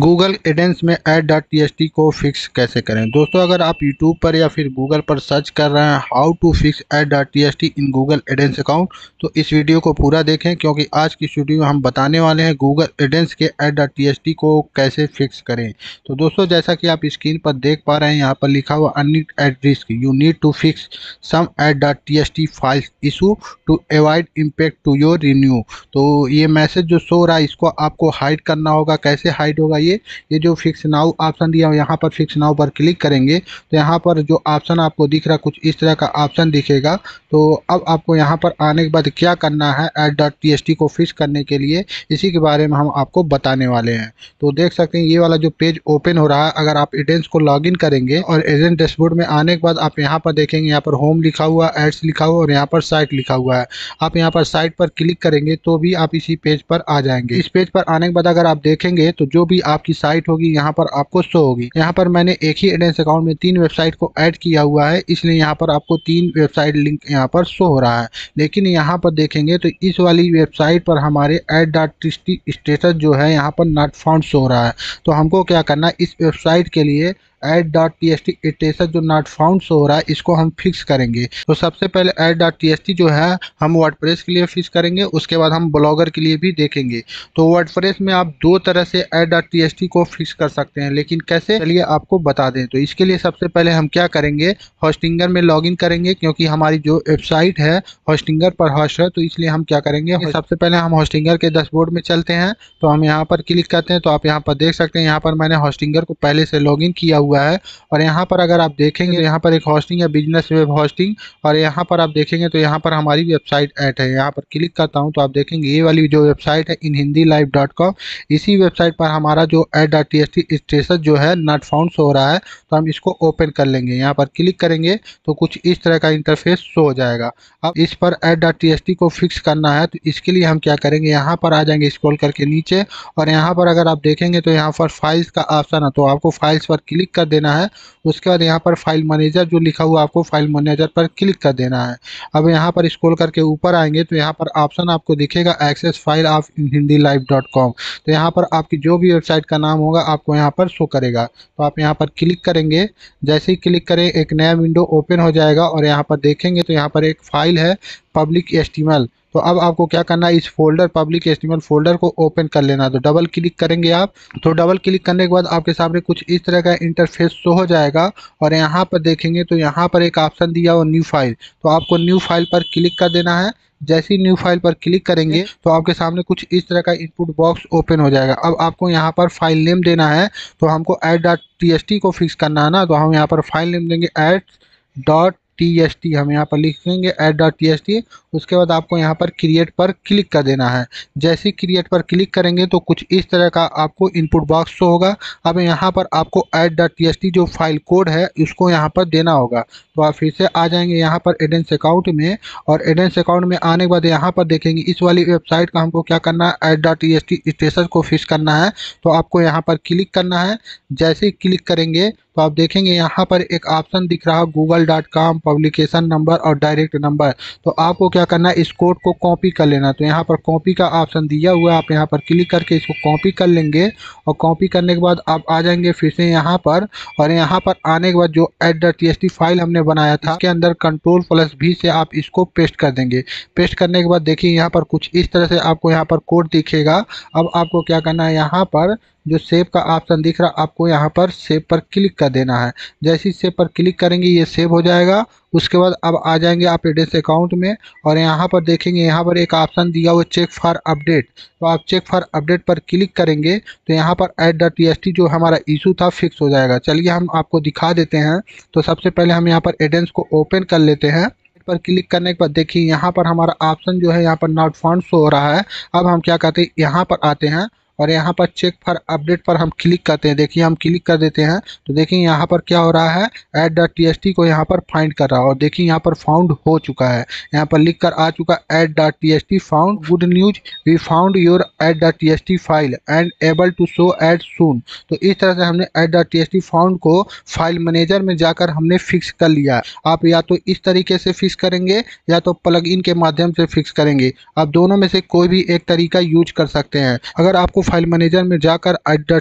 Google AdSense में ad dot T को fix कैसे करें दोस्तों अगर आप यूट्यूब पर या फिर गूगल पर सर्च कर रहे हैं how to fix ad dot T in Google AdSense account तो इस वीडियो को पूरा देखें क्योंकि आज की स्टूडियो में हम बताने वाले हैं गूगल एडेंस के एड डॉट टी को कैसे फिक्स करें तो दोस्तों जैसा कि आप स्क्रीन पर देख पा रहे हैं यहाँ पर लिखा हुआ अनिट at risk you need to fix some ad dot T files issue to avoid impact to your renew तो ये मैसेज जो शो रहा है इसको आपको हाइड करना होगा कैसे हाइड होगा चाहिए ये जो फिक्स नाउ ऑप्शन दिया हुआ यहाँ पर फिक्स नाउ पर क्लिक करेंगे तो यहाँ पर जो ऑप्शन आपको दिख रहा कुछ इस तरह का ऑप्शन दिखेगा तो अब आपको यहाँ पर आने के बाद क्या करना है ad dot T S T को फिक्स करने के लिए इसी के बारे में हम आपको बताने वाले हैं तो देख सकते हैं ये वाला जो पेज ओपन हो रहा है अगर आप एडेंस को लॉग इन करेंगे और एजेंट डैशबोर्ड में आने के बाद आप यहाँ पर देखेंगे यहाँ पर होम लिखा हुआ एड्स लिखा हुआ और यहाँ पर साइट लिखा हुआ है आप यहाँ पर साइट पर क्लिक करेंगे तो भी आप इसी पेज पर आ जाएंगे इस पेज पर आने के बाद अगर आप देखेंगे तो जो भी आप आपकी साइट होगी यहाँ पर आपको शो होगी यहाँ पर मैंने एक ही एडेंस अकाउंट में तीन वेबसाइट को ऐड किया हुआ है इसलिए यहाँ पर आपको तीन वेबसाइट लिंक यहाँ पर शो हो रहा है लेकिन यहाँ पर देखेंगे तो इस वाली वेबसाइट पर हमारे एड डॉट स्टेटस जो है यहाँ पर नॉट फाउंड शो हो रहा है तो हमको क्या करना इस वेबसाइट के लिए ad dot T S T एटेसन जो नॉट फाउंड शो हो रहा है इसको हम फिक्स करेंगे तो सबसे पहले ad dot T S T जो है हम वर्ड प्रेस के लिए फिक्स करेंगे उसके बाद हम ब्लॉगर के लिए भी देखेंगे तो वर्ड प्रेस में आप दो तरह से ad dot T S T को फिक्स कर सकते हैं लेकिन कैसे चलिए आपको बता दें तो इसके लिए सबसे पहले हम क्या करेंगे हॉस्टिंगर में लॉग इन करेंगे क्योंकि हमारी जो वेबसाइट है हॉस्टिंगर पर हॉस्ट है तो इसलिए हम क्या करेंगे सबसे पहले हम हॉस्टिंगर के डैशबोर्ड में चलते हैं तो हम यहाँ पर क्लिक करते हैं तो आप यहाँ पर देख सकते हैं यहाँ पर मैंने हॉस्टिंगर को पहले से लॉग इन किया हुआ हुआ है और यहाँ पर अगर आप देखेंगे यहाँ पर एक हॉस्टिंग है बिजनेस वेब हॉस्टिंग और यहाँ पर आप देखेंगे तो यहाँ पर हमारी वेबसाइट ऐट है यहाँ पर क्लिक करता हूँ तो आप देखेंगे ये वाली जो वेबसाइट है in Hindi live dot com इसी वेबसाइट पर हमारा जो ad dot T S T station जो है नॉट फाउंड हो रहा है तो हम इसको ओपन कर लेंगे यहाँ पर क्लिक करेंगे तो कुछ इस तरह का इंटरफेस शो हो जाएगा अब इस पर ad dot T S T को फिक्स करना है तो इसके लिए हम क्या करेंगे यहाँ पर आ जाएंगे स्क्रॉल करके नीचे और यहाँ पर अगर आप देखेंगे तो यहाँ पर फाइल्स का ऑप्शन है तो आपको फाइल्स पर क्लिक कर कर देना है उसके बाद यहाँ पर फाइल मैनेजर जो लिखा हुआ आपको फाइल मैनेजर पर क्लिक कर देना है अब यहाँ पर स्क्रॉल करके ऊपर आएंगे तो यहाँ पर ऑप्शन आपको दिखेगा access file of Hindi live dot com तो यहाँ पर आपकी जो भी वेबसाइट का नाम होगा आपको यहाँ पर शो करेगा तो आप यहाँ पर क्लिक करेंगे जैसे ही क्लिक करें एक नया विंडो ओपन हो जाएगा और यहाँ पर देखेंगे तो यहाँ पर एक फाइल है पब्लिक एस्टिमल तो अब आपको क्या करना है इस फोल्डर पब्लिक एस्टिमेट फोल्डर को ओपन कर लेना तो डबल क्लिक करेंगे आप तो डबल क्लिक करने के बाद आपके सामने कुछ इस तरह का इंटरफेस शो हो जाएगा और यहाँ पर देखेंगे तो यहाँ पर एक ऑप्शन दिया हो न्यू फाइल तो आपको न्यू फाइल पर क्लिक कर देना है जैसे ही न्यू फाइल पर क्लिक करेंगे तो आपके सामने कुछ इस तरह का इनपुट बॉक्स ओपन हो जाएगा अब आपको यहाँ पर फाइल नेम देना है तो हमको एट डॉट टी को फिक्स करना है ना तो हम यहाँ पर फाइल नेम देंगे ad dot T S T हम यहाँ पर लिखेंगे ad dot T S T उसके बाद आपको यहाँ पर क्रिएट पर क्लिक कर देना है जैसे क्रिएट पर क्लिक करेंगे तो कुछ इस तरह का आपको इनपुट बॉक्स शो होगा अब यहाँ पर आपको ad dot T S T जो फाइल कोड है उसको यहाँ पर देना होगा तो आप फिर से आ जाएंगे यहाँ पर एडेंस अकाउंट में और एडेंस अकाउंट में आने के बाद यहाँ पर देखेंगे इस वाली वेबसाइट का हमको क्या करना है ad dot T S T station को फिश करना है तो आपको यहाँ पर क्लिक करना है जैसे ही क्लिक करेंगे तो आप देखेंगे यहाँ पर एक ऑप्शन दिख रहा Google dot com publication number और डायरेक्ट नंबर तो आपको क्या करना है इस कोड को कॉपी कर लेना तो यहाँ पर कॉपी का ऑप्शन दिया हुआ आप यहाँ पर क्लिक करके इसको कॉपी कर लेंगे और कॉपी करने के बाद आप आ जाएंगे फिर से यहाँ पर और यहाँ पर आने के बाद जो ad dot T S T file हमने बनाया था उसके अंदर कंट्रोल प्लस भी से आप इसको पेस्ट कर देंगे पेस्ट करने के बाद देखिए यहाँ पर कुछ इस तरह से आपको यहाँ पर कोड दिखेगा अब आपको क्या करना है यहाँ पर जो सेव का ऑप्शन दिख रहा आपको यहाँ पर सेव पर क्लिक कर देना है जैसे ही सेव पर क्लिक करेंगे ये सेव हो जाएगा उसके बाद अब आ जाएंगे आप एडेंस अकाउंट में और यहाँ पर देखेंगे यहाँ पर एक ऑप्शन दिया हुआ चेक फॉर अपडेट तो आप चेक फॉर अपडेट पर क्लिक करेंगे तो यहाँ पर एट डॉट टी जो हमारा इशू था फिक्स हो जाएगा चलिए हम आपको दिखा देते हैं तो सबसे पहले हम यहाँ पर एडेंस को ओपन कर लेते हैं पर क्लिक करने के बाद देखिए यहाँ पर हमारा ऑप्शन जो है यहाँ पर नॉट फंड शो हो रहा है अब हम क्या कहते हैं यहाँ पर आते हैं और यहाँ पर चेक फॉर अपडेट पर हम क्लिक करते हैं देखिए हम क्लिक कर देते हैं तो देखिए यहाँ पर क्या हो रहा है ad dot T S T को यहाँ पर फाइंड कर रहा है और देखिए यहाँ पर फाउंड हो चुका है यहाँ पर लिख कर आ चुका है ad dot T S T found good news we found your ad dot T S T file and able to show it soon तो इस तरह से हमने ad dot T S T found को फाइल मैनेजर में जाकर हमने fix कर लिया आप या तो इस तरीके से फिक्स करेंगे या तो प्लग इन के माध्यम से फिक्स करेंगे आप दोनों में से कोई भी एक तरीका यूज कर सकते हैं अगर आपको फाइल मैनेजर में जाकर एड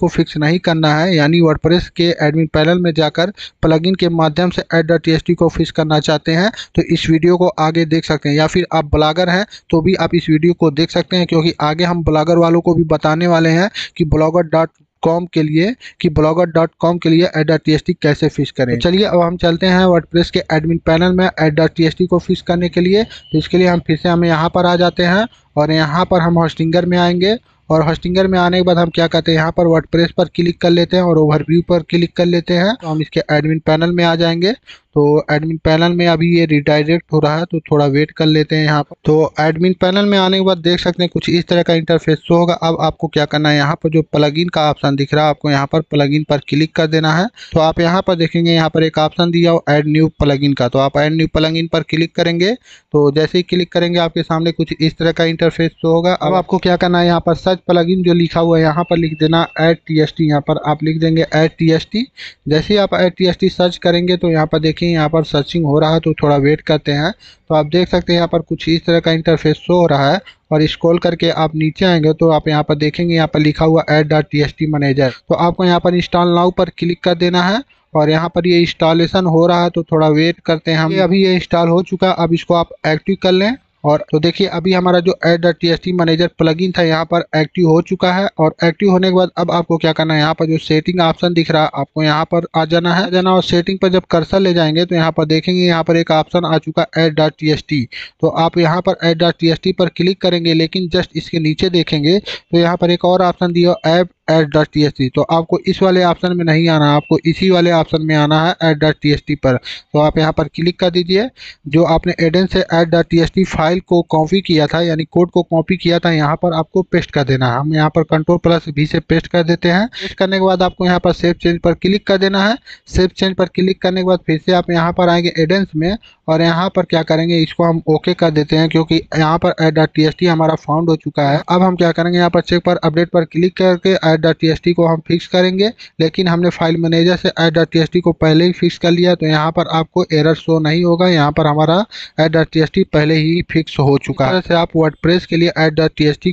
को फिक्स नहीं करना है यानी वर्डप्रेस के एडमिन पैनल में जाकर प्लगइन के माध्यम से एड को फिक्स करना चाहते हैं तो इस वीडियो को आगे देख सकते हैं या फिर आप ब्लागर हैं तो भी आप इस वीडियो को देख सकते हैं क्योंकि आगे हम ब्लागर वालों को भी बताने वाले हैं कि ब्लॉगर डॉट कॉम के लिए कि ब्लॉगर डॉट कॉम के लिए एड डॉट टी कैसे फिश करें तो चलिए अब हम चलते हैं वर्ड के एडमिन पैनल में एड डॉट टी को फिश करने के लिए तो इसके लिए हम फिर से हम यहाँ पर आ जाते हैं और यहाँ पर हम हॉस्टिंगर में आएंगे और हॉस्टिंगर में आने के बाद हम क्या कहते हैं यहाँ पर वर्डप्रेस पर क्लिक कर लेते हैं और ओवरव्यू पर क्लिक कर लेते हैं तो हम इसके एडमिन पैनल में आ जाएंगे तो एडमिन पैनल में अभी ये रिडायरेक्ट हो रहा है तो थोड़ा वेट कर लेते हैं यहाँ पर तो एडमिन पैनल में आने के बाद देख सकते हैं कुछ इस तरह का इंटरफेस शो होगा अब आपको क्या करना है यहाँ पर जो प्लगइन का ऑप्शन दिख रहा है आपको यहाँ पर प्लगइन पर क्लिक कर देना है तो आप यहाँ पर देखेंगे यहाँ पर एक ऑप्शन दिया हो एड न्यू प्लग का तो आप एड न्यू प्लग पर क्लिक करेंगे तो जैसे ही क्लिक करेंगे आपके सामने कुछ इस तरह का इंटरफेस शो होगा अब आपको क्या करना है यहाँ पर सर्च प्लग जो लिखा हुआ है यहाँ पर लिख देना एड टी एस यहाँ पर आप लिख देंगे एड टी जैसे ही आप एड टी सर्च करेंगे तो यहाँ पर देखें देखिए यहाँ पर सर्चिंग हो रहा है तो थोड़ा वेट करते हैं तो आप देख सकते हैं यहाँ पर कुछ इस तरह का इंटरफेस शो हो रहा है और स्क्रॉल करके आप नीचे आएंगे तो आप यहाँ पर देखेंगे यहाँ पर लिखा हुआ ad dot T S T manager तो आपको यहाँ पर इंस्टॉल नाउ पर क्लिक कर देना है और यहाँ पर ये इंस्टॉलेशन हो रहा है तो थोड़ा वेट करते हैं हम अभी ये इंस्टॉल हो चुका है अब इसको आप एक्टिव कर लें और तो देखिए अभी हमारा जो ad T S T manager plugin था यहाँ पर एक्टिव हो चुका है और एक्टिव होने के बाद अब आपको क्या करना है यहाँ पर जो सेटिंग ऑप्शन दिख रहा है आपको यहाँ पर आ जाना है जाना और सेटिंग पर जब कर्सर ले जाएंगे तो यहाँ पर देखेंगे यहाँ पर एक ऑप्शन आ चुका है एड टी एस टी तो आप यहाँ पर एड टी एस टी पर क्लिक करेंगे लेकिन जस्ट इसके नीचे देखेंगे तो यहाँ पर एक और ऑप्शन दिया app ad dot T S T तो आपको इस वाले ऑप्शन में नहीं आना आपको इसी वाले ऑप्शन में आना है ad dot T S T पर तो आप यहाँ पर क्लिक कर दीजिए जो आपने एडन से ad dot T S T file को कॉपी किया था यानी कोड को कॉपी किया था यहाँ पर आपको पेस्ट कर देना है हम यहाँ पर कंट्रोल प्लस भी से पेस्ट कर देते हैं पेस्ट करने के बाद आपको यहाँ पर सेव चेंज पर क्लिक कर देना है सेव चेंज पर क्लिक करने के बाद फिर से आप यहाँ पर आएंगे एडेंस में और यहाँ पर क्या करेंगे इसको हम ओके कर देते हैं क्योंकि यहाँ पर ad dot T S T हमारा फाउंड हो चुका है अब हम क्या करेंगे यहाँ पर चेक पर अपडेट पर क्लिक करके एट एड टी को हम फिक्स करेंगे लेकिन हमने फाइल मैनेजर से एड को पहले ही फिक्स कर लिया तो यहाँ पर आपको एरर शो नहीं होगा यहाँ पर हमारा एड टी पहले ही फिक्स हो चुका है से आप वर्ड के लिए एड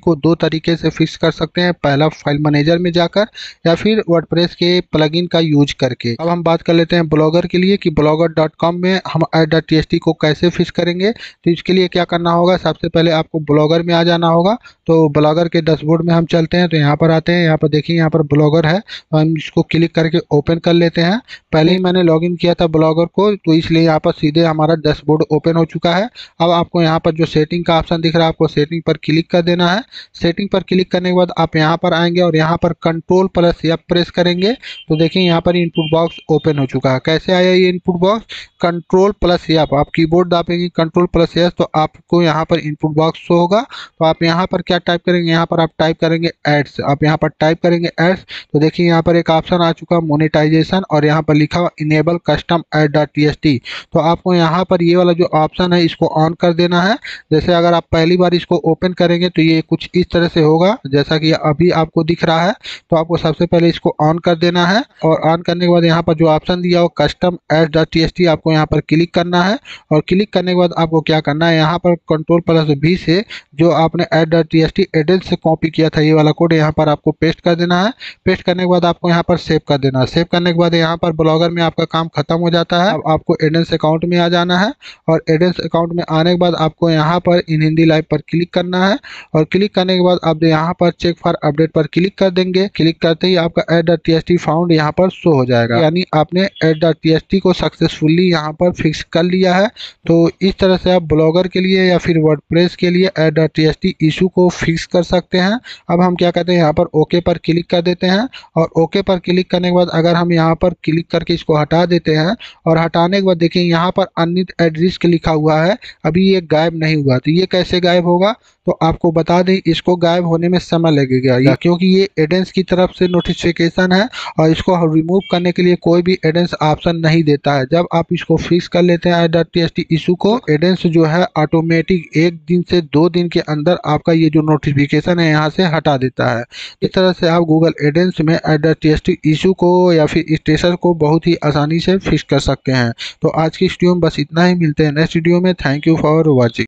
को दो तरीके से फिक्स कर सकते हैं पहला फाइल मैनेजर में जाकर या फिर वर्ड के प्लग का यूज करके अब हम बात कर लेते हैं ब्लॉगर के लिए कि ब्लॉगर में हम एड टी को कैसे फिक्स करेंगे तो इसके लिए क्या करना होगा सबसे पहले आपको ब्लॉगर में आ जाना होगा तो ब्लॉगर के डैशबोर्ड में हम चलते हैं तो यहाँ पर आते हैं यहाँ पर पर देखिए यहाँ पर ब्लॉगर है तो हम इसको क्लिक करके ओपन कर लेते हैं पहले ही मैंने लॉगिन किया था ब्लॉगर को तो इसलिए यहाँ पर सीधे हमारा डैशबोर्ड ओपन हो चुका है अब आपको यहाँ पर जो सेटिंग का ऑप्शन दिख रहा है आपको सेटिंग पर क्लिक कर देना है सेटिंग पर क्लिक करने के बाद आप यहाँ पर आएंगे और यहाँ पर कंट्रोल प्लस या प्रेस करेंगे तो देखिए यहाँ पर इनपुट बॉक्स ओपन हो चुका है कैसे आया ये इनपुट बॉक्स कंट्रोल प्लस या आप कीबोर्ड दापेंगे कंट्रोल प्लस या तो आपको यहाँ पर इनपुट बॉक्स शो होगा तो आप यहाँ पर क्या टाइप करेंगे यहाँ पर आप टाइप करेंगे एड्स आप यहाँ पर टाइप टाइप करेंगे एस तो देखिए यहाँ पर एक ऑप्शन आ चुका है मोनिटाइजेशन और यहाँ पर लिखा हुआ enable custom ad dot T तो आपको यहाँ पर ये वाला जो ऑप्शन है इसको ऑन कर देना है जैसे अगर आप पहली बार इसको ओपन करेंगे तो ये कुछ इस तरह से होगा जैसा कि अभी आपको दिख रहा है तो आपको सबसे पहले इसको ऑन कर देना है और ऑन करने के बाद यहाँ पर जो ऑप्शन दिया हो custom ad dot T S T आपको यहाँ पर क्लिक करना है और क्लिक करने के बाद आपको क्या करना है यहाँ पर कंट्रोल प्लस वी से जो आपने ad dot T S T address से कॉपी किया था ये वाला कोड यहाँ पर आपको पेस्ट कर देना है पेस्ट करने के बाद आपको यहाँ पर सेव कर देना है सेव करने के बाद यहाँ पर ब्लॉगर में आपका काम खत्म हो जाता है अब आपको एडेंस अकाउंट में आ जाना है और एडेंस अकाउंट में आने के बाद आपको यहाँ पर इन हिंदी लाइव पर क्लिक करना है और क्लिक करने के बाद आप यहाँ पर चेक फॉर अपडेट पर क्लिक कर देंगे क्लिक करते ही आपका ad dot T S T found यहाँ पर शो हो जाएगा यानी आपने ad dot T S T को सक्सेसफुली यहाँ पर फिक्स कर लिया है तो इस तरह से आप ब्लॉगर के लिए या फिर वर्ड के लिए ad dot T S T issue को फिक्स कर सकते हैं अब हम क्या कहते हैं यहाँ पर ओके पर पर क्लिक कर देते हैं और ओके पर क्लिक करने के बाद अगर हम यहाँ पर क्लिक करके इसको हटा देते हैं और हटाने के बाद देखिए यहाँ पर अनित एड्रिस्क लिखा हुआ है अभी ये गायब नहीं हुआ तो ये कैसे गायब होगा तो आपको बता दें इसको गायब होने में समय लगेगा या क्योंकि ये एडेंस की तरफ से नोटिफिकेशन है और इसको रिमूव करने के लिए कोई भी एडेंस ऑप्शन नहीं देता है जब आप इसको फिक्स कर लेते हैं आई dot T S T issue को एडेंस जो है ऑटोमेटिक एक दिन से दो दिन के अंदर आपका ये जो नोटिफिकेशन है यहाँ से हटा देता है इस तरह से से आप गूगल एडेंस में एडवर्टेस्टिव इशू को या फिर स्टेशन को बहुत ही आसानी से फिक्स कर सकते हैं तो आज की स्टूडियो में बस इतना ही मिलते हैं नेक्स्ट वीडियो में थैंक यू फॉर वॉचिंग